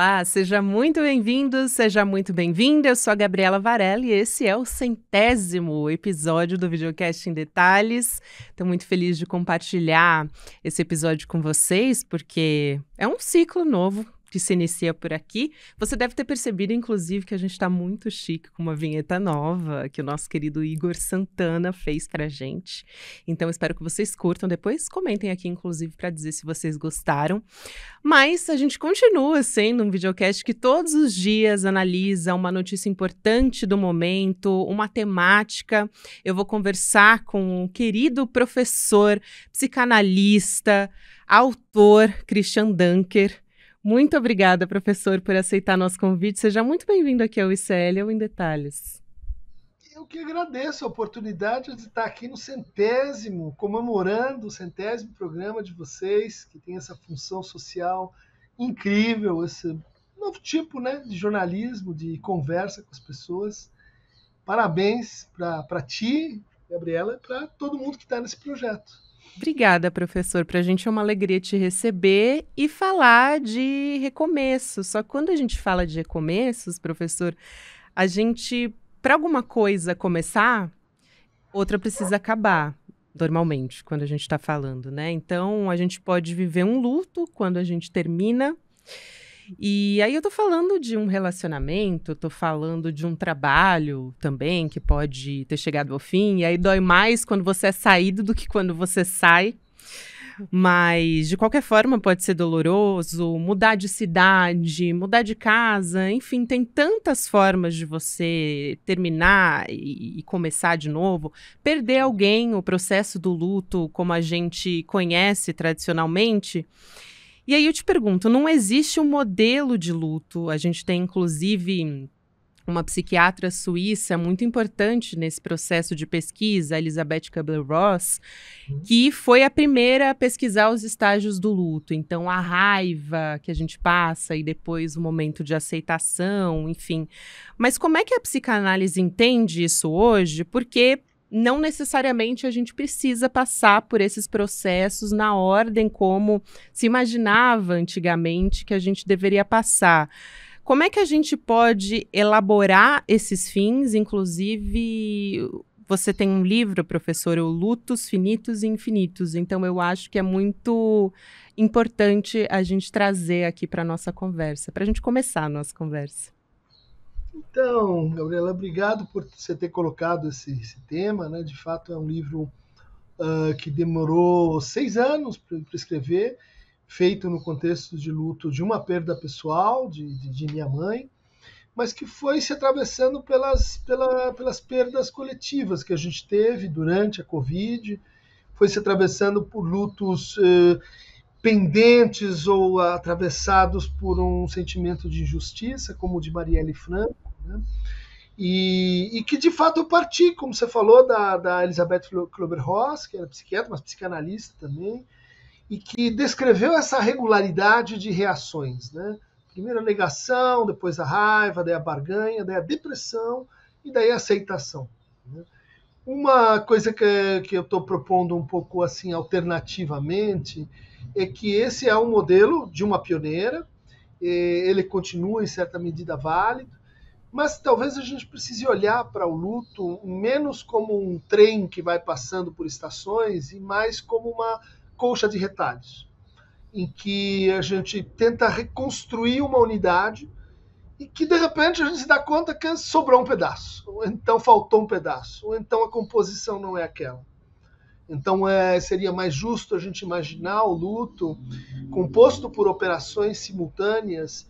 Olá, seja muito bem-vindo, seja muito bem-vinda. Eu sou a Gabriela Varelli e esse é o centésimo episódio do Videocast em Detalhes. Estou muito feliz de compartilhar esse episódio com vocês, porque é um ciclo novo que se inicia por aqui. Você deve ter percebido, inclusive, que a gente está muito chique com uma vinheta nova que o nosso querido Igor Santana fez a gente. Então, espero que vocês curtam. Depois comentem aqui, inclusive, para dizer se vocês gostaram. Mas a gente continua sendo um videocast que todos os dias analisa uma notícia importante do momento, uma temática. Eu vou conversar com o querido professor, psicanalista, autor Christian Dunker muito obrigada, professor, por aceitar nosso convite. Seja muito bem-vindo aqui ao ICL ou em Detalhes. Eu que agradeço a oportunidade de estar aqui no centésimo, comemorando o centésimo programa de vocês, que tem essa função social incrível, esse novo tipo né, de jornalismo, de conversa com as pessoas. Parabéns para ti, Gabriela, e para todo mundo que está nesse projeto. Obrigada, professor. Para a gente é uma alegria te receber e falar de recomeço. Só que quando a gente fala de recomeços, professor, a gente, para alguma coisa começar, outra precisa acabar normalmente, quando a gente está falando, né? Então, a gente pode viver um luto quando a gente termina e aí eu tô falando de um relacionamento, tô falando de um trabalho também que pode ter chegado ao fim, e aí dói mais quando você é saído do que quando você sai. Mas, de qualquer forma, pode ser doloroso, mudar de cidade, mudar de casa, enfim, tem tantas formas de você terminar e, e, começar de novo. Perder alguém, o processo do luto, como a gente conhece tradicionalmente. E aí eu te pergunto, não existe um modelo de luto? A gente tem, inclusive, uma psiquiatra suíça muito importante nesse processo de pesquisa, Elizabeth Kubler-Ross, uhum. que foi a primeira a pesquisar os estágios do luto. Então, a raiva que a gente passa e depois o momento de aceitação, enfim. Mas como é que a psicanálise entende isso hoje? Porque não necessariamente a gente precisa passar por esses processos na ordem como se imaginava antigamente que a gente deveria passar. Como é que a gente pode elaborar esses fins, inclusive você tem um livro, professor, o Lutos Finitos e Infinitos. Então, eu acho que é muito importante a gente trazer aqui para a nossa conversa, para a gente começar a nossa conversa. Então, Gabriela, obrigado por você ter colocado esse, esse tema. Né? De fato, é um livro uh, que demorou seis anos para escrever, feito no contexto de luto de uma perda pessoal de, de, de minha mãe, mas que foi se atravessando pelas, pela, pelas perdas coletivas que a gente teve durante a Covid, foi se atravessando por lutos. Uh, pendentes ou atravessados por um sentimento de injustiça, como o de Marielle Franco, né? e, e, que de fato eu parti, como você falou, da, da Elizabeth Klober-Ross, que era psiquiatra, mas psicanalista também, e que descreveu essa regularidade de reações. Né? Primeiro a negação, depois a raiva, daí a barganha, daí a depressão e daí a aceitação. Né? Uma coisa que, que eu estou propondo um pouco assim alternativamente é que esse é um modelo de uma pioneira, é, ele continua em certa medida válido, mas talvez a gente precise olhar para o luto menos como um trem que vai passando por estações e mais como uma colcha de retalhos, em que a gente tenta reconstruir uma unidade e que de repente a gente se dá conta que sobrou um pedaço, ou então faltou um pedaço, ou então a composição não é aquela. Então, é, seria mais justo a gente imaginar o luto composto por operações simultâneas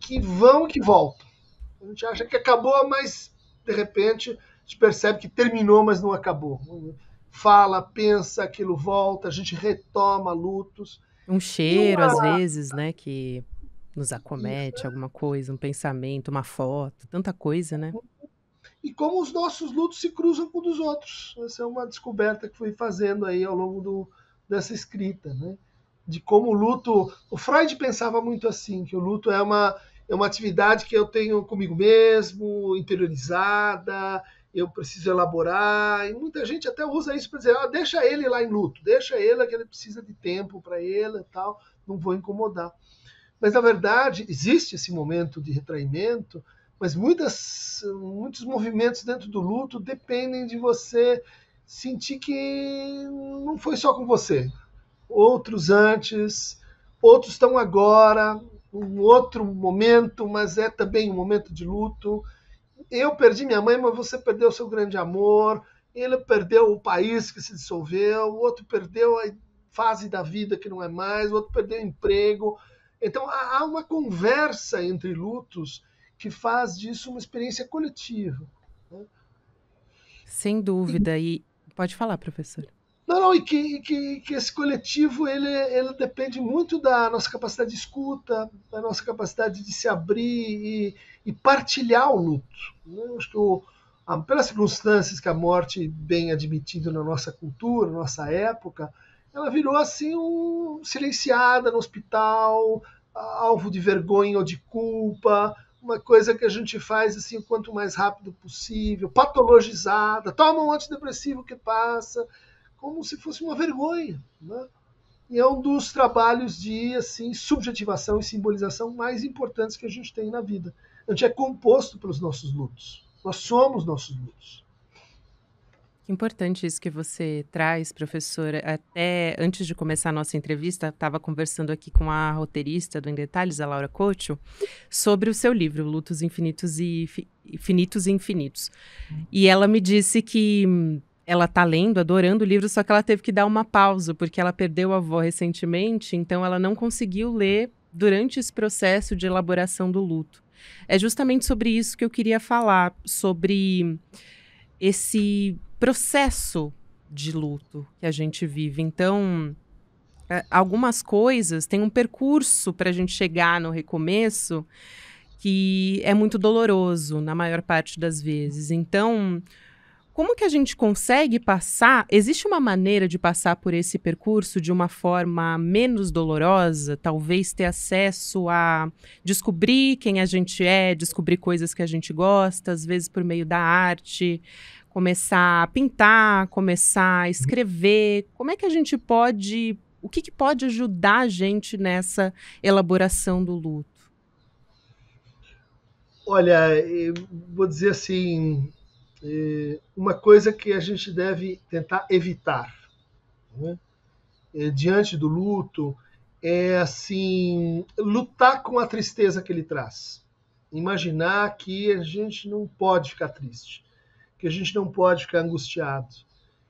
que vão e que voltam. A gente acha que acabou, mas de repente a gente percebe que terminou, mas não acabou. Fala, pensa, aquilo volta, a gente retoma lutos. Um cheiro, uma... às vezes, né, que nos acomete, alguma coisa, um pensamento, uma foto, tanta coisa, né? e como os nossos lutos se cruzam com os outros. Essa é uma descoberta que fui fazendo aí ao longo do, dessa escrita, né? De como o luto, o Freud pensava muito assim, que o luto é uma é uma atividade que eu tenho comigo mesmo, interiorizada, eu preciso elaborar, e muita gente até usa isso para dizer, ah, deixa ele lá em luto, deixa ele é que ele precisa de tempo para ele e tal, não vou incomodar. Mas na verdade, existe esse momento de retraimento, mas muitas, muitos movimentos dentro do luto dependem de você sentir que não foi só com você. Outros antes, outros estão agora, um outro momento, mas é também um momento de luto. Eu perdi minha mãe, mas você perdeu seu grande amor. Ele perdeu o país que se dissolveu, o outro perdeu a fase da vida que não é mais, o outro perdeu o emprego. Então há uma conversa entre lutos que faz disso uma experiência coletiva. Né? Sem dúvida. E... e pode falar, professor. Não, não, e que, e que, que, esse coletivo ele, ele depende muito da nossa capacidade de escuta, da nossa capacidade de se abrir e, e partilhar o luto. Né? Acho que o, a, pelas circunstâncias que a morte bem admitida na nossa cultura, na nossa época, ela virou assim um silenciada no hospital, alvo de vergonha ou de culpa, uma coisa que a gente faz assim o quanto mais rápido possível, patologizada, toma um antidepressivo que passa, como se fosse uma vergonha. Né? E é um dos trabalhos de assim subjetivação e simbolização mais importantes que a gente tem na vida. A gente é composto pelos nossos lutos. Nós somos nossos lutos. Que importante isso que você traz, professora. Até antes de começar a nossa entrevista, estava conversando aqui com a roteirista do Em Detalhes, a Laura Couto, sobre o seu livro, Lutos Infinitos e Finitos e Infinitos. E ela me disse que hum, ela está lendo, adorando o livro, só que ela teve que dar uma pausa, porque ela perdeu a avó recentemente, então ela não conseguiu ler durante esse processo de elaboração do luto. É justamente sobre isso que eu queria falar, sobre esse processo de luto que a gente vive. Então, é, algumas coisas têm um percurso para a gente chegar no recomeço que é muito doloroso na maior parte das vezes. Então, como que a gente consegue passar? Existe uma maneira de passar por esse percurso de uma forma menos dolorosa? Talvez ter acesso a descobrir quem a gente é, descobrir coisas que a gente gosta, às vezes por meio da arte, começar a pintar, começar a escrever? Como é que a gente pode, o que, que pode ajudar a gente nessa elaboração do luto? Olha, eh, vou dizer assim, eh, uma coisa que a gente deve tentar evitar né? Eh, diante do luto é assim lutar com a tristeza que ele traz, imaginar que a gente não pode ficar triste que a gente não pode ficar angustiado,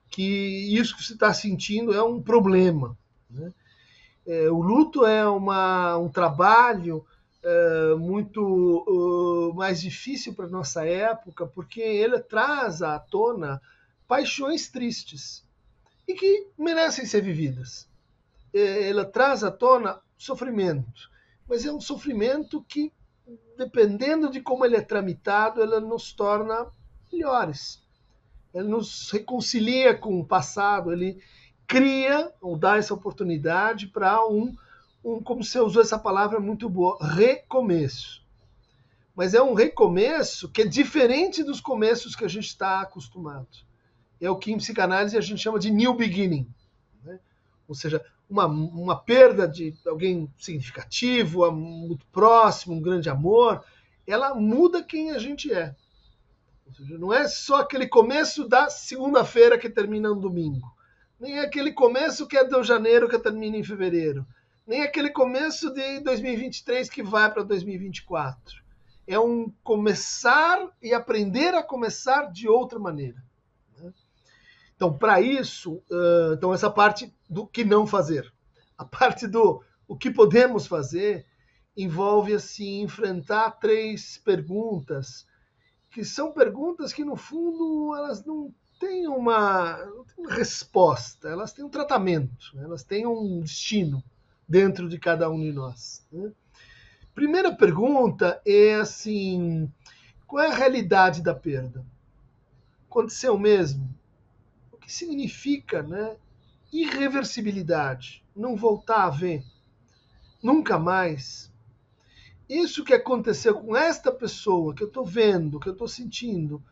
que isso que você está sentindo é um problema. Né? É, o luto é uma, um trabalho é, muito uh, mais difícil para nossa época, porque ele traz à tona paixões tristes e que merecem ser vividas. É, ela traz à tona sofrimento, mas é um sofrimento que, dependendo de como ele é tramitado, ela nos torna melhores. Ele nos reconcilia com o passado, ele cria ou dá essa oportunidade para um, um, como você usou essa palavra muito boa, recomeço. Mas é um recomeço que é diferente dos começos que a gente está acostumado. É o que em psicanálise a gente chama de new beginning. Né? Ou seja, uma, uma perda de alguém significativo, muito próximo, um grande amor, ela muda quem a gente é. Ou seja, não é só aquele começo da segunda-feira que termina no domingo, nem é aquele começo que é de janeiro que termina em fevereiro, nem é aquele começo de 2023 que vai para 2024. É um começar e aprender a começar de outra maneira. Né? Então, para isso, uh, então essa parte do que não fazer, a parte do o que podemos fazer envolve assim enfrentar três perguntas que são perguntas que, no fundo, elas não têm uma, não têm uma resposta, elas têm um tratamento, né? elas têm um destino dentro de cada um de nós. Né? Primeira pergunta é assim: qual é a realidade da perda? Aconteceu mesmo? O que significa né, irreversibilidade? Não voltar a ver? Nunca mais? isso que aconteceu com esta pessoa que eu estou vendo, que eu estou sentindo,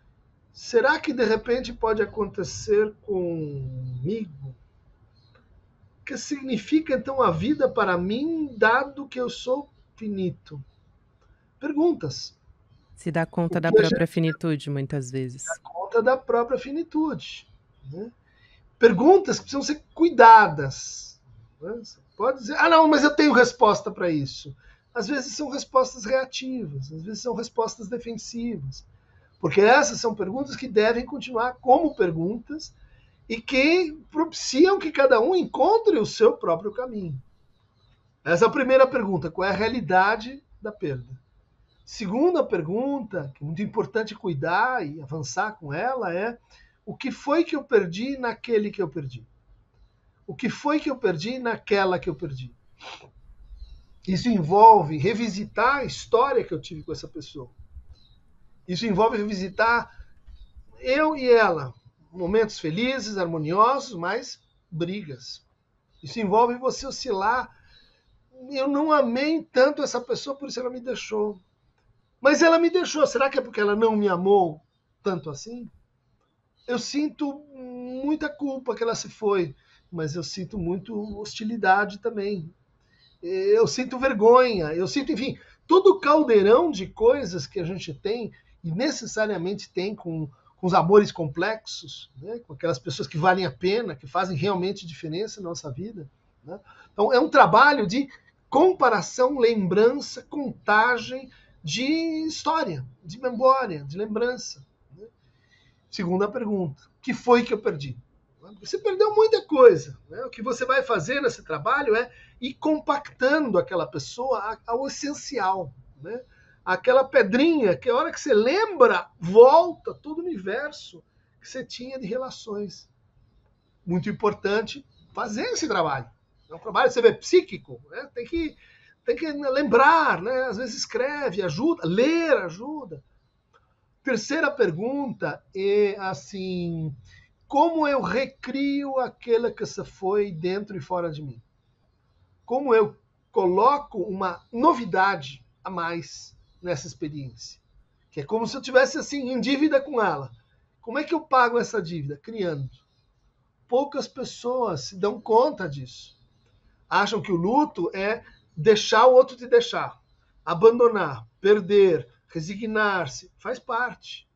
será que de repente pode acontecer comigo? O Que significa então a vida para mim, dado que eu sou finito? Perguntas. Se dá conta da própria finitude, muitas vezes. Se dá conta da própria finitude. Né? Perguntas que precisam ser cuidadas. Né? Você pode dizer, ah, não, mas eu tenho resposta para isso às vezes são respostas reativas, às vezes são respostas defensivas. Porque essas são perguntas que devem continuar como perguntas e que propiciam que cada um encontre o seu próprio caminho. Essa é a primeira pergunta: qual é a realidade da perda? Segunda pergunta, que é muito importante cuidar e avançar com ela, é o que foi que eu perdi naquele que eu perdi? O que foi que eu perdi naquela que eu perdi? Isso envolve revisitar a história que eu tive com essa pessoa. Isso envolve revisitar eu e ela. Momentos felizes, harmoniosos, mas brigas. Isso envolve você oscilar. Eu não amei tanto essa pessoa, por isso ela me deixou. Mas ela me deixou. Será que é porque ela não me amou tanto assim? Eu sinto muita culpa que ela se foi, mas eu sinto muito hostilidade também eu sinto vergonha, eu sinto, enfim, todo o caldeirão de coisas que a gente tem e necessariamente tem com, com os amores complexos, né? com aquelas pessoas que valem a pena, que fazem realmente diferença na nossa vida. Né? Então, é um trabalho de comparação, lembrança, contagem de história, de memória, de lembrança. Né? Segunda pergunta: que foi que eu perdi? você perdeu muita coisa. Né? O que você vai fazer nesse trabalho é ir compactando aquela pessoa ao essencial. Né? Aquela pedrinha que a hora que você lembra, volta todo o universo que você tinha de relações. Muito importante fazer esse trabalho. É um trabalho, você vê, psíquico. Né? Tem, que, tem que lembrar, né? às vezes escreve, ajuda, ler ajuda. Terceira pergunta é assim: como eu recrio aquela que se foi dentro e fora de mim? Como eu coloco uma novidade a mais nessa experiência? Que é como se eu tivesse assim em dívida com ela. Como é que eu pago essa dívida? Criando. Poucas pessoas se dão conta disso. Acham que o luto é deixar o outro te deixar, abandonar, perder, resignar-se. Faz parte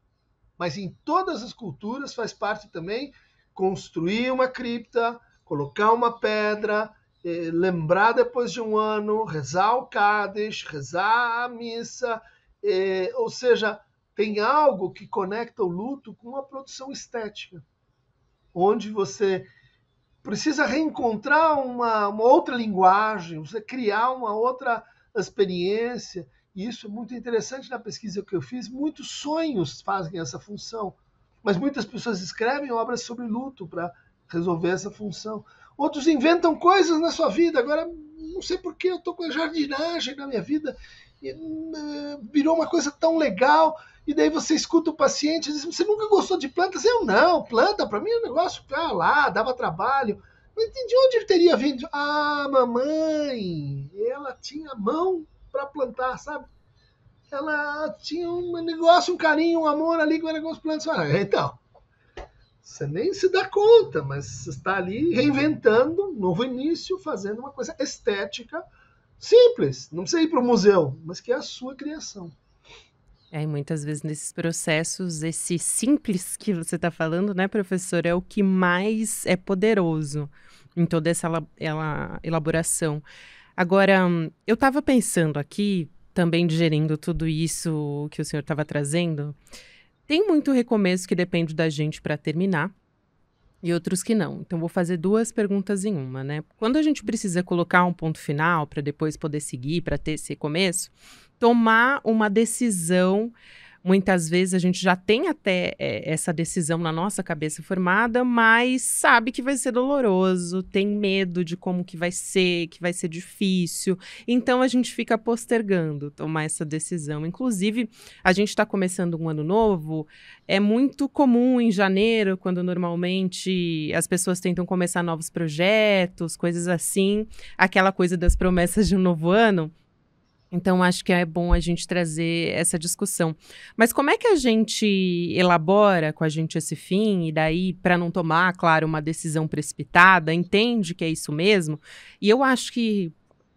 mas em todas as culturas faz parte também construir uma cripta, colocar uma pedra, eh, lembrar depois de um ano, rezar o Kades, rezar a missa, eh, ou seja, tem algo que conecta o luto com uma produção estética, onde você precisa reencontrar uma, uma outra linguagem, você criar uma outra experiência e isso é muito interessante na pesquisa que eu fiz, muitos sonhos fazem essa função, mas muitas pessoas escrevem obras sobre luto para resolver essa função. Outros inventam coisas na sua vida, agora não sei por que eu estou com a jardinagem na minha vida, e, hum, virou uma coisa tão legal, e daí você escuta o paciente diz, você nunca gostou de plantas? Eu não, planta para mim é um negócio, ah lá, dava trabalho, mas de onde ele teria vindo? Ah, mamãe, ela tinha mão para plantar, sabe? Ela tinha um negócio, um carinho, um amor ali com as plantas. Ah, então, você nem se dá conta, mas está ali reinventando um novo início, fazendo uma coisa estética simples. Não precisa ir para o museu, mas que é a sua criação. É, e muitas vezes nesses processos, esse simples que você está falando, né, professor, é o que mais é poderoso em toda essa ela, elaboração. Agora, eu estava pensando aqui, também digerindo tudo isso que o senhor estava trazendo. Tem muito recomeço que depende da gente para terminar e outros que não. Então, vou fazer duas perguntas em uma, né? Quando a gente precisa colocar um ponto final para depois poder seguir, para ter esse começo, tomar uma decisão Muitas vezes a gente já tem até é, essa decisão na nossa cabeça formada, mas sabe que vai ser doloroso, tem medo de como que vai ser, que vai ser difícil. Então a gente fica postergando tomar essa decisão. Inclusive, a gente está começando um ano novo, é muito comum em janeiro, quando normalmente as pessoas tentam começar novos projetos, coisas assim, aquela coisa das promessas de um novo ano então, acho que é bom a gente trazer essa discussão. Mas como é que a gente elabora com a gente esse fim? E daí, para não tomar, claro, uma decisão precipitada, entende que é isso mesmo? E eu acho que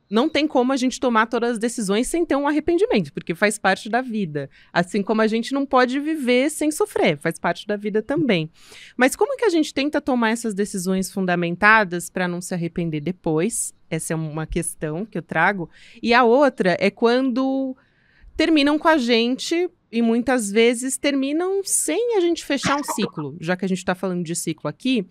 não tem como a gente tomar todas as decisões sem ter um arrependimento, porque faz parte da vida. Assim como a gente não pode viver sem sofrer, faz parte da vida também. Mas como que a gente tenta tomar essas decisões fundamentadas para não se arrepender depois? Essa é uma questão que eu trago. E a outra é quando terminam com a gente e muitas vezes terminam sem a gente fechar um ciclo. Já que a gente está falando de ciclo aqui,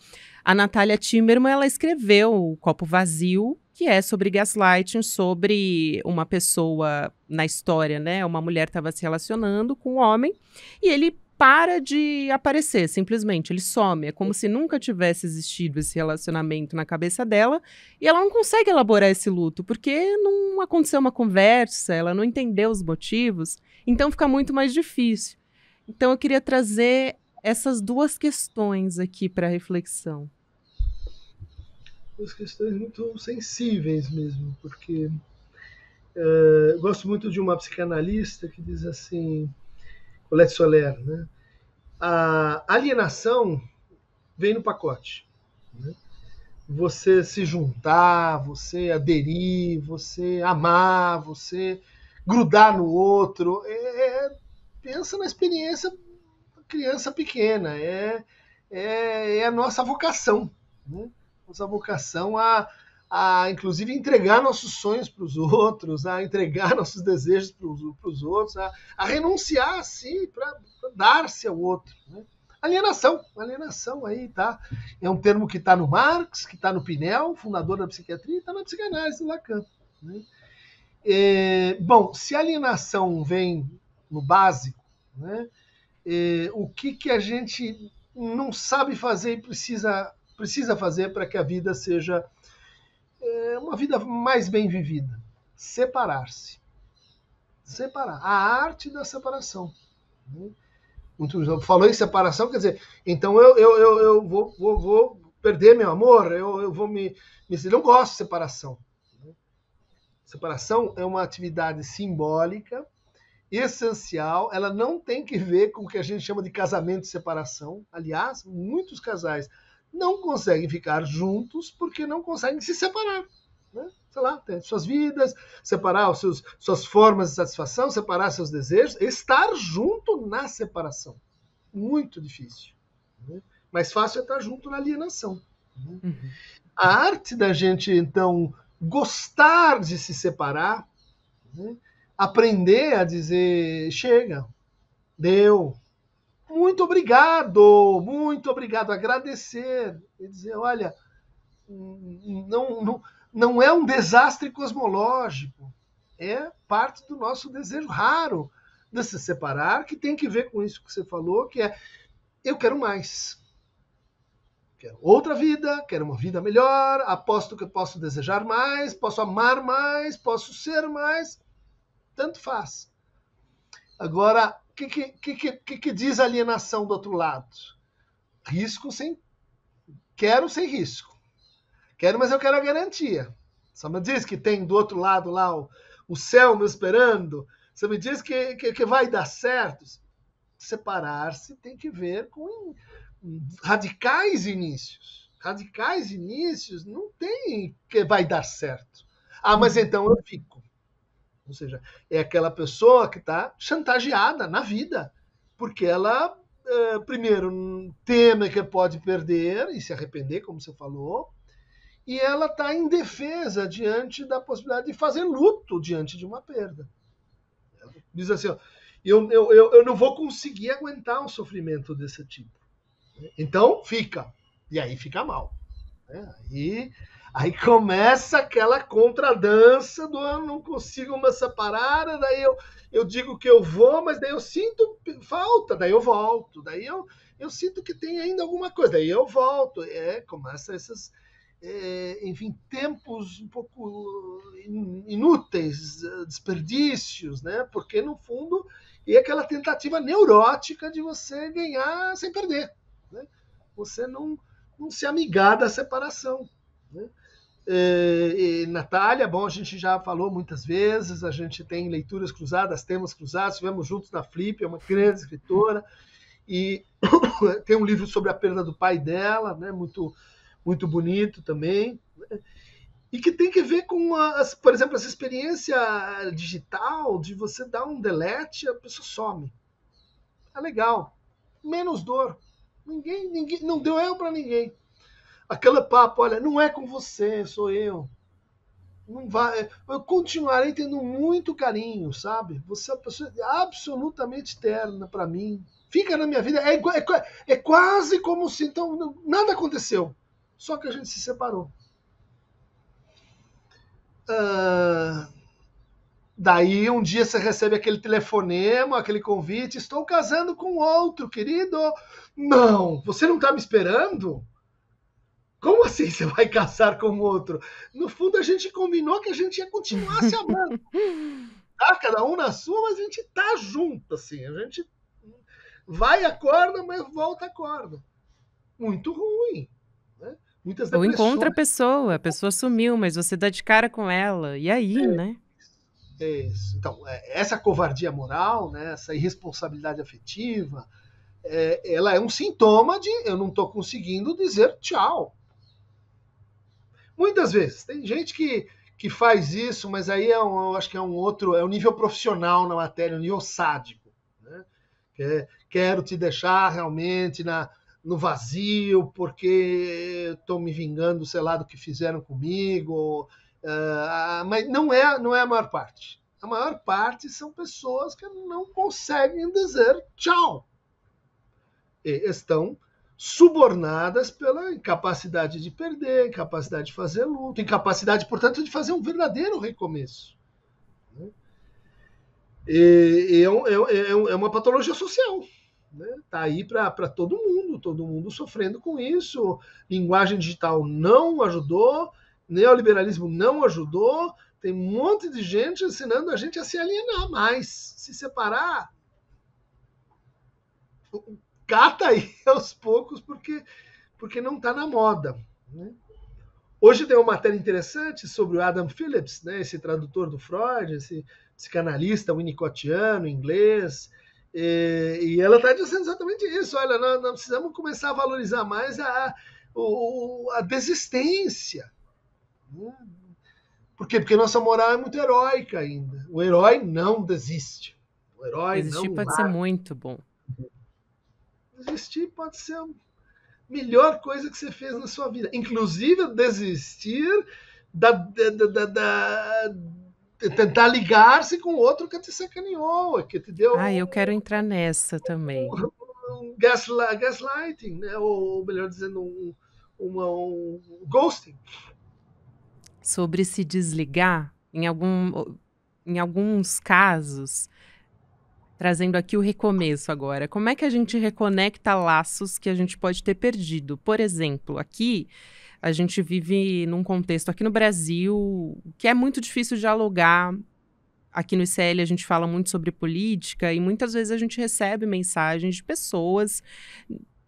a Natália Timerman ela escreveu O Copo Vazio, que é sobre gaslighting, sobre uma pessoa na história, né? Uma mulher estava se relacionando com um homem e ele para de aparecer, simplesmente. Ele some. É como se nunca tivesse existido esse relacionamento na cabeça dela. E ela não consegue elaborar esse luto, porque não aconteceu uma conversa, ela não entendeu os motivos. Então fica muito mais difícil. Então eu queria trazer essas duas questões aqui para reflexão umas questões muito sensíveis mesmo, porque é, eu gosto muito de uma psicanalista que diz assim, Colette Soler, né? A alienação vem no pacote. Né? Você se juntar, você aderir, você amar, você grudar no outro. É, é pensa na experiência criança pequena, é, é, é a nossa vocação. Né? nossa vocação a, a inclusive, entregar nossos sonhos para os outros, a entregar nossos desejos para os outros, a, a, renunciar a si para dar-se ao outro. Né? Alienação, alienação aí, tá? É um termo que está no Marx, que está no Pinel, fundador da psiquiatria, está na psicanálise do Lacan. Né? É, bom, se alienação vem no básico, né? É, o que, que a gente não sabe fazer e precisa precisa fazer para que a vida seja é, uma vida mais bem vivida. Separar-se. Separar. A arte da separação. Né? Falou em separação, quer dizer, então eu, eu, eu, eu vou, vou, vou perder meu amor, eu, eu vou me, me. Não gosto de separação. Né? Separação é uma atividade simbólica, essencial, ela não tem que ver com o que a gente chama de casamento e separação. Aliás, muitos casais não conseguem ficar juntos porque não conseguem se separar. Né? Sei lá, ter suas vidas, separar os seus, suas formas de satisfação, separar seus desejos, estar junto na separação. Muito difícil. Né? Mais fácil é estar junto na alienação. Né? Uhum. A arte da gente, então, gostar de se separar, né? aprender a dizer: chega, deu, muito obrigado, muito obrigado, agradecer e dizer, olha, não, não, não é um desastre cosmológico, é parte do nosso desejo raro de se separar, que tem que ver com isso que você falou, que é eu quero mais. Quero outra vida, quero uma vida melhor, aposto que eu posso desejar mais, posso amar mais, posso ser mais, tanto faz. Agora, que, que, que, que, diz alienação do outro lado? Risco sem. Quero sem risco. Quero, mas eu quero a garantia. Só me diz que tem do outro lado lá o, o céu me esperando. Você me diz que, que, que vai dar certo. Separar-se tem que ver com radicais inícios. Radicais inícios não tem que vai dar certo. Ah, mas uhum. então eu fico ou seja, é aquela pessoa que está chantageada na vida, porque ela, é, primeiro, teme que pode perder e se arrepender, como você falou, e ela está indefesa diante da possibilidade de fazer luto diante de uma perda. diz assim: ó, eu, eu, eu, eu não vou conseguir aguentar um sofrimento desse tipo. Então, fica. E aí fica mal. Né? Aí começa aquela contradança do eu ah, não consigo uma separada, daí eu, eu digo que eu vou, mas daí eu sinto falta, daí eu volto, daí eu, eu sinto que tem ainda alguma coisa, daí eu volto. É, começa esses, é, enfim, tempos um pouco inúteis, eh, desperdícios, né? Porque no fundo é aquela tentativa neurótica de você ganhar sem perder, né? Você não, não se amigar da separação. Né? E, eh, e, Natália, bom, a gente já falou muitas vezes, a gente tem leituras cruzadas, temas cruzados, estivemos juntos na Flip, é uma grande escritora, e tem um livro sobre a perda do pai dela, né, muito, muito bonito também, né, e que tem que ver com, por exemplo, essa experiência digital de você dar um delete e a pessoa some. É legal. Menos dor. Ninguém, ninguém não deu erro para ninguém aquela papo, olha, não é com você, sou eu. Não vai, é, eu continuarei tendo muito carinho, sabe? Você é uma pessoa absolutamente eterna para mim. Fica na minha vida, é, é, é quase como se então nada aconteceu, só que a gente se separou. Uh, daí um dia você recebe aquele telefonema, aquele convite: estou casando com outro, querido. Não, você não está me esperando? Como assim você vai casar com outro? No fundo, a gente combinou que a gente ia continuar se amando. tá? Cada um na sua, mas a gente tá junto, assim. A gente vai, acorda, mas volta, acorda. Muito ruim. Né? Muitas Ou encontra a pessoa, a pessoa sumiu, mas você dá de cara com ela. E aí, é, né? É isso. Então, é, essa covardia moral, né? essa irresponsabilidade afetiva, é, ela é um sintoma de eu não estou conseguindo dizer tchau Muitas vezes. Tem gente que, que faz isso, mas aí é um, eu acho que é um outro, é um nível profissional na matéria, um nível sádico. Né? Que é, quero te deixar realmente na, no vazio, porque estou me vingando, sei lá, do que fizeram comigo. Uh, mas não é, não é a maior parte. A maior parte são pessoas que não conseguem dizer tchau. E estão subornadas pela incapacidade de perder, incapacidade de fazer luta, incapacidade, portanto, de fazer um verdadeiro recomeço. Né? E, e é, é, é, é, uma patologia social. Né? Tá aí para todo mundo, todo mundo sofrendo com isso. Linguagem digital não ajudou, neoliberalismo não ajudou. Tem um monte de gente ensinando a gente a se alienar mais, se separar cata aí aos poucos, porque, porque não está na moda. Né? Hoje tem uma matéria interessante sobre o Adam Phillips, né, esse tradutor do Freud, esse psicanalista winnicottiano, inglês, e, e ela está dizendo exatamente isso. Olha, nós, nós, precisamos começar a valorizar mais a, a, a desistência. Né? Por quê? Porque nossa moral é muito heróica ainda. O herói não desiste. O herói Desistir não pode larga. ser muito bom. Desistir pode ser a melhor coisa que você fez na sua vida. Inclusive, desistir da, da, da, da tentar ligar-se com outro que te sacaneou, que te deu. Ah, eu quero entrar nessa também. Um, um gaslighting, né? ou, melhor dizendo, um, uma, um ghosting. Sobre se desligar, em, algum, em alguns casos, Trazendo aqui o recomeço agora. Como é que a gente reconecta laços que a gente pode ter perdido? Por exemplo, aqui a gente vive num contexto aqui no Brasil que é muito difícil dialogar. Aqui no ICL a gente fala muito sobre política e muitas vezes a gente recebe mensagens de pessoas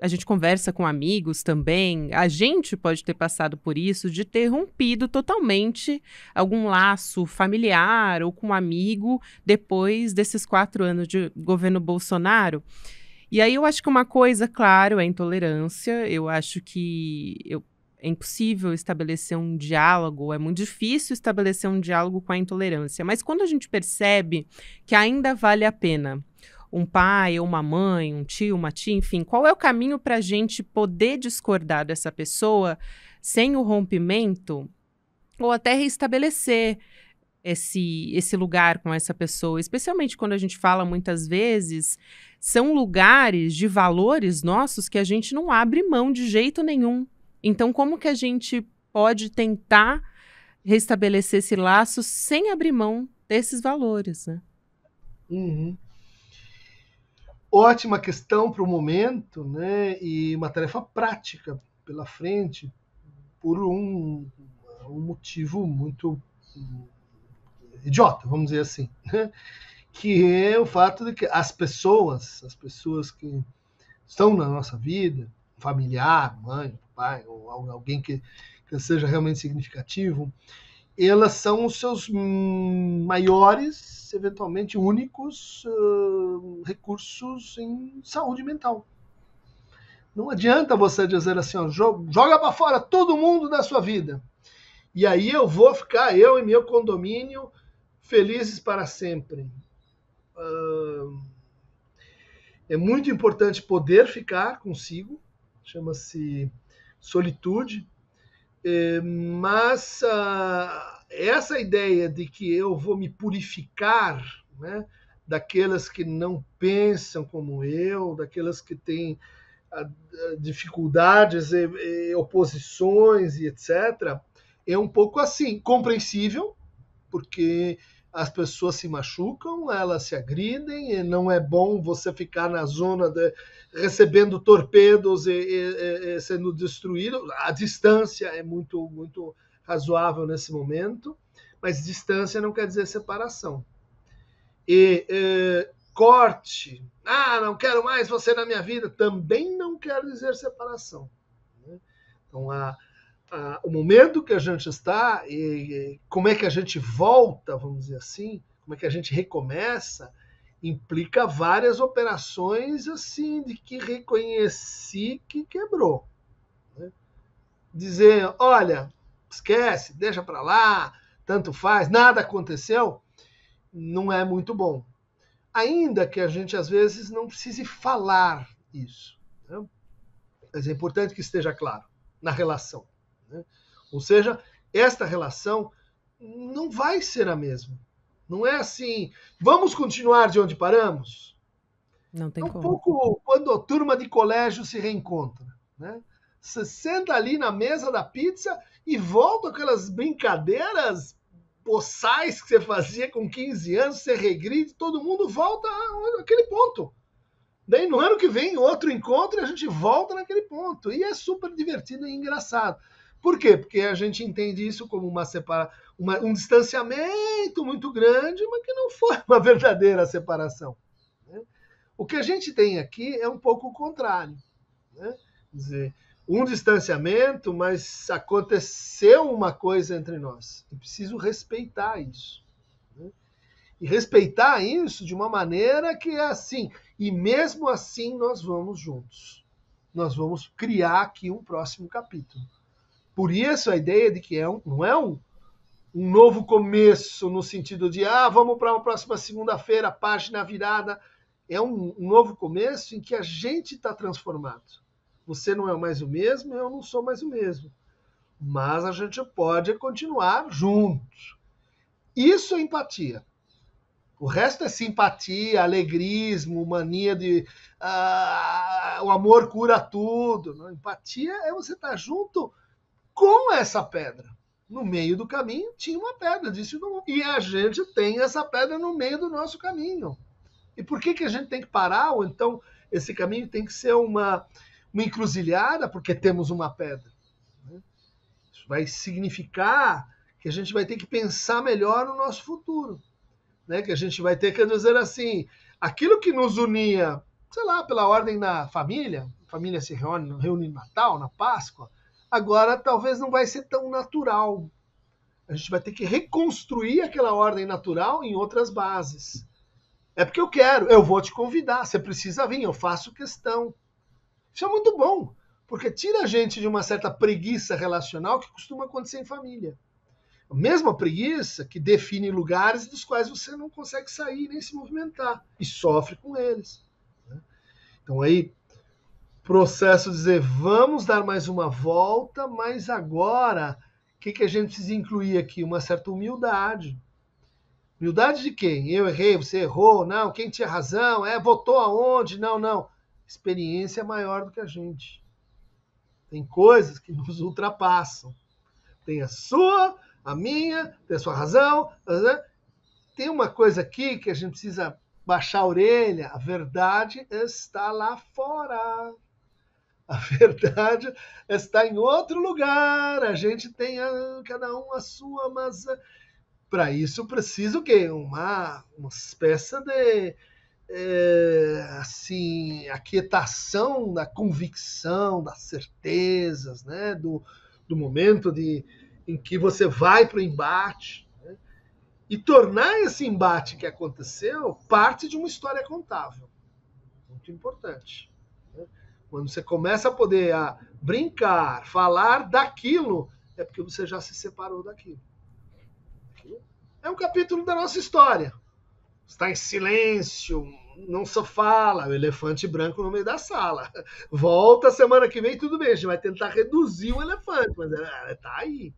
a gente conversa com amigos também, a gente pode ter passado por isso de ter rompido totalmente algum laço familiar ou com um amigo depois desses quatro anos de governo Bolsonaro. E aí eu acho que uma coisa, claro, é intolerância. Eu acho que eu, é impossível estabelecer um diálogo, é muito difícil estabelecer um diálogo com a intolerância. Mas quando a gente percebe que ainda vale a pena um pai ou uma mãe, um tio, uma tia, enfim, qual é o caminho para a gente poder discordar dessa pessoa sem o rompimento ou até reestabelecer esse, esse lugar com essa pessoa, especialmente quando a gente fala muitas vezes, são lugares de valores nossos que a gente não abre mão de jeito nenhum. Então, como que a gente pode tentar restabelecer esse laço sem abrir mão desses valores, né? Uhum ótima questão para o momento, né? E uma tarefa prática pela frente, por um, um motivo muito idiota, vamos dizer assim, né? que é o fato de que as pessoas, as pessoas que estão na nossa vida, familiar, mãe, pai, ou alguém que, que seja realmente significativo, elas são os seus maiores, eventualmente únicos uh, recursos em saúde mental. Não adianta você dizer assim, ó, joga para fora todo mundo da sua vida. E aí eu vou ficar, eu e meu condomínio, felizes para sempre. Uh, é muito importante poder ficar consigo, chama-se solitude, é, mas ah, essa ideia de que eu vou me purificar né, daquelas que não pensam como eu, daquelas que têm ah, dificuldades, e, e oposições e etc., é um pouco assim, compreensível, porque as pessoas se machucam, elas se agridem, e não é bom você ficar na zona de, recebendo torpedos e, e, e, sendo destruído. A distância é muito, muito razoável nesse momento, mas distância não quer dizer separação. E corte, ah, não quero mais você na minha vida, também não quer dizer separação. Né? Então, a o momento que a gente está e, e como é que a gente volta, vamos dizer assim, como é que a gente recomeça, implica várias operações assim de que reconheci que quebrou. Né? Dizer, olha, esquece, deixa para lá, tanto faz, nada aconteceu, não é muito bom. Ainda que a gente às vezes não precise falar isso. Né? Mas é importante que esteja claro na relação. Né? Ou seja, esta relação não vai ser a mesma. Não é assim, vamos continuar de onde paramos? Não tem é um como. pouco quando a turma de colégio se reencontra. Né? Você senta ali na mesa da pizza e volta aquelas brincadeiras boçais que você fazia com 15 anos, você regride, todo mundo volta àquele ponto. Daí no ano que vem, outro encontro, e a gente volta naquele ponto. E é super divertido e engraçado. Por quê? Porque a gente entende isso como uma separa... Uma, um distanciamento muito grande, mas que não foi uma verdadeira separação. Né? O que a gente tem aqui é um pouco o contrário. Né? Quer dizer, um distanciamento, mas aconteceu uma coisa entre nós. E preciso respeitar isso. Né? E respeitar isso de uma maneira que é assim. E mesmo assim nós vamos juntos. Nós vamos criar aqui um próximo capítulo. Por isso a ideia de que é um, não é um, um novo começo no sentido de ah, vamos para a próxima segunda-feira, página virada. É um, um novo começo em que a gente está transformado. Você não é mais o mesmo, eu não sou mais o mesmo. Mas a gente pode continuar juntos. Isso é empatia. O resto é simpatia, alegrismo, mania de. Ah, o amor cura tudo. Não? Empatia é você estar tá junto com essa pedra. No meio do caminho tinha uma pedra, disse não. E a gente tem essa pedra no meio do nosso caminho. E por que, que a gente tem que parar? Ou então esse caminho tem que ser uma, uma encruzilhada, porque temos uma pedra. Né? Isso vai significar que a gente vai ter que pensar melhor no nosso futuro. Né? Que a gente vai ter que dizer assim: aquilo que nos unia, sei lá, pela ordem da família, a família se reúne, reúne no Natal, na Páscoa Agora, talvez não vai ser tão natural. A gente vai ter que reconstruir aquela ordem natural em outras bases. É porque eu quero, eu vou te convidar, você precisa vir, eu faço questão. Isso é muito bom, porque tira a gente de uma certa preguiça relacional que costuma acontecer em família. A mesma preguiça que define lugares dos quais você não consegue sair nem se movimentar e sofre com eles. Né? Então aí processo dizer vamos dar mais uma volta, mas agora o que, que a gente precisa incluir aqui? Uma certa humildade. Humildade de quem? Eu errei, você errou, não, quem tinha razão, é, votou aonde? Não, não. Experiência é maior do que a gente. Tem coisas que nos ultrapassam. Tem a sua, a minha, tem a sua razão. Né? Tem uma coisa aqui que a gente precisa baixar a orelha. A verdade está lá fora. A verdade está em outro lugar. A gente tem a, cada um a sua, mas eh, para isso precisa o quê? Uma, uma espécie de é, assim, aquietação da convicção, das certezas, né? do, do momento de, em que você vai para o embate. Né? E tornar esse embate que aconteceu parte de uma história contável. Muito importante. Quando você começa a poder a ah, brincar, falar daquilo, é porque você já se separou daquilo. É um capítulo da nossa história. Está em silêncio, não só fala, o elefante branco no meio da sala. Volta semana que vem, tudo bem, a gente vai tentar reduzir o elefante, mas está é, é, aí.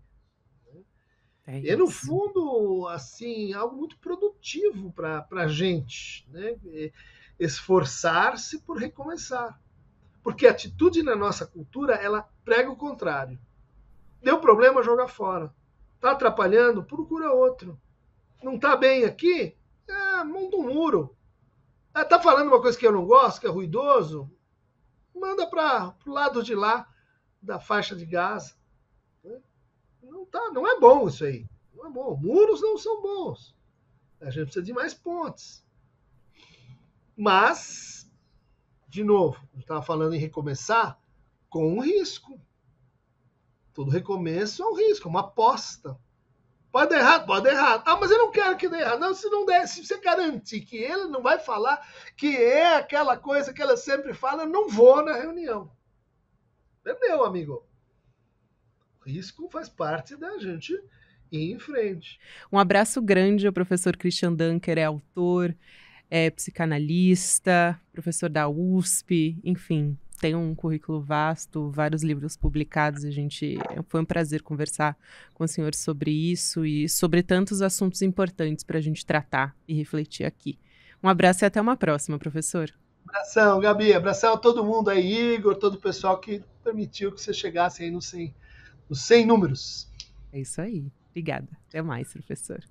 É e no fundo, assim, algo muito produtivo para a gente, né? Esforçar-se por recomeçar. Porque a atitude na nossa cultura, ela prega o contrário. Deu problema, joga fora. Tá atrapalhando? Procura outro. Não tá bem aqui? É, um muro. É, tá falando uma coisa que eu não gosto, que é ruidoso? Manda para o lado de lá da faixa de gás. Né? Não, tá, não é bom isso aí. Não é bom. Muros não são bons. A gente precisa de mais pontes. Mas de novo, estava falando em recomeçar com um risco. Todo recomeço é um risco, é uma aposta. Pode dar errado, pode dar errado. Ah, mas eu não quero que dê errado. Não, se não der, se você garantir que ele não vai falar que é aquela coisa que ela sempre fala, eu não vou na reunião. Entendeu, amigo? Risco faz parte da gente ir em frente. Um abraço grande ao professor Christian Dunker, é autor, é psicanalista, professor da USP, enfim, tem um currículo vasto, vários livros publicados. A gente foi um prazer conversar com o senhor sobre isso e sobre tantos assuntos importantes para a gente tratar e refletir aqui. Um abraço e até uma próxima, professor. Abração, Gabi. Abração a todo mundo aí, Igor, todo o pessoal que permitiu que você chegasse aí nos 100, nos 100 números. É isso aí. Obrigada. Até mais, professor.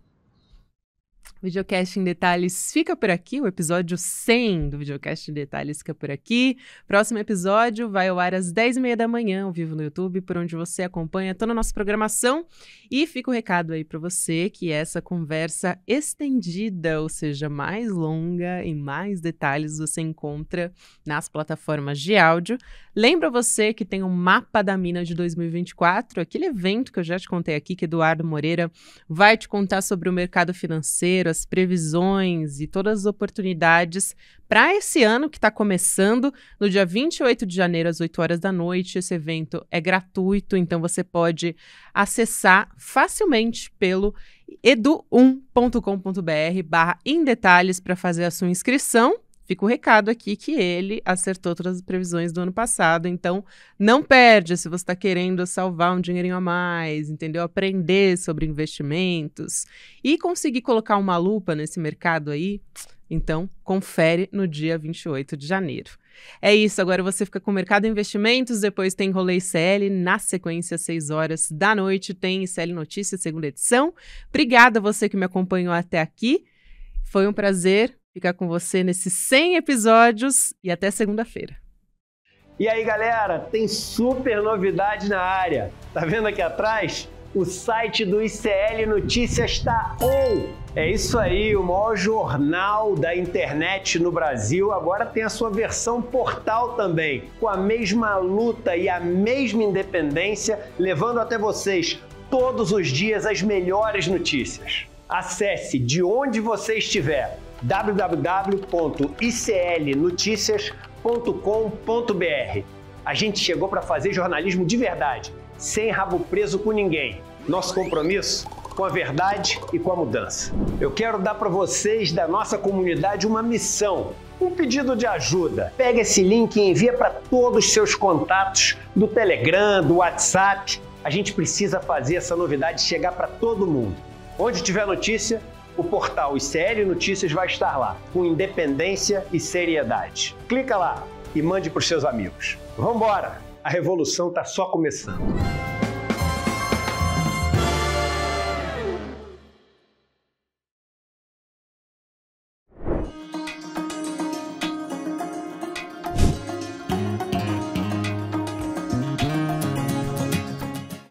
Videocast em Detalhes fica por aqui, o episódio 100 do Videocast em Detalhes fica por aqui. Próximo episódio vai ao ar às 10h30 da manhã, ao vivo no YouTube, por onde você acompanha toda a nossa programação. E fica o recado aí para você que essa conversa estendida, ou seja, mais longa e mais detalhes, você encontra nas plataformas de áudio. Lembra você que tem o um Mapa da Mina de 2024, aquele evento que eu já te contei aqui, que Eduardo Moreira vai te contar sobre o mercado financeiro financeiro, as previsões e todas as oportunidades para esse ano que está começando no dia 28 de janeiro, às 8 horas da noite. Esse evento é gratuito, então você pode acessar facilmente pelo edu1.com.br barra em detalhes para fazer a sua inscrição Fica o recado aqui que ele acertou todas as previsões do ano passado, então não perde se você está querendo salvar um dinheirinho a mais, entendeu? Aprender sobre investimentos e conseguir colocar uma lupa nesse mercado aí. Então, confere no dia 28 de janeiro. É isso, agora você fica com o Mercado Investimentos, depois tem Rolê CL na sequência, às 6 horas da noite, tem CL Notícias, segunda edição. Obrigada a você que me acompanhou até aqui. Foi um prazer ficar com você nesses 100 episódios e até segunda-feira. E aí, galera, tem super novidade na área. Tá vendo aqui atrás? O site do ICL Notícias está on! É isso aí, o maior jornal da internet no Brasil agora tem a sua versão portal também, com a mesma luta e a mesma independência, levando até vocês todos os dias as melhores notícias. Acesse de onde você estiver www.iclnoticias.com.br. A gente chegou para fazer jornalismo de verdade, sem rabo preso com ninguém. Nosso compromisso com a verdade e com a mudança. Eu quero dar para vocês da nossa comunidade uma missão, um pedido de ajuda. Pega esse link e envia para todos os seus contatos do Telegram, do WhatsApp. A gente precisa fazer essa novidade chegar para todo mundo. Onde tiver notícia, o portal ICL Notícias vai estar lá, com independência e seriedade. Clica lá e mande para os seus amigos. Vamos embora! A revolução está só começando.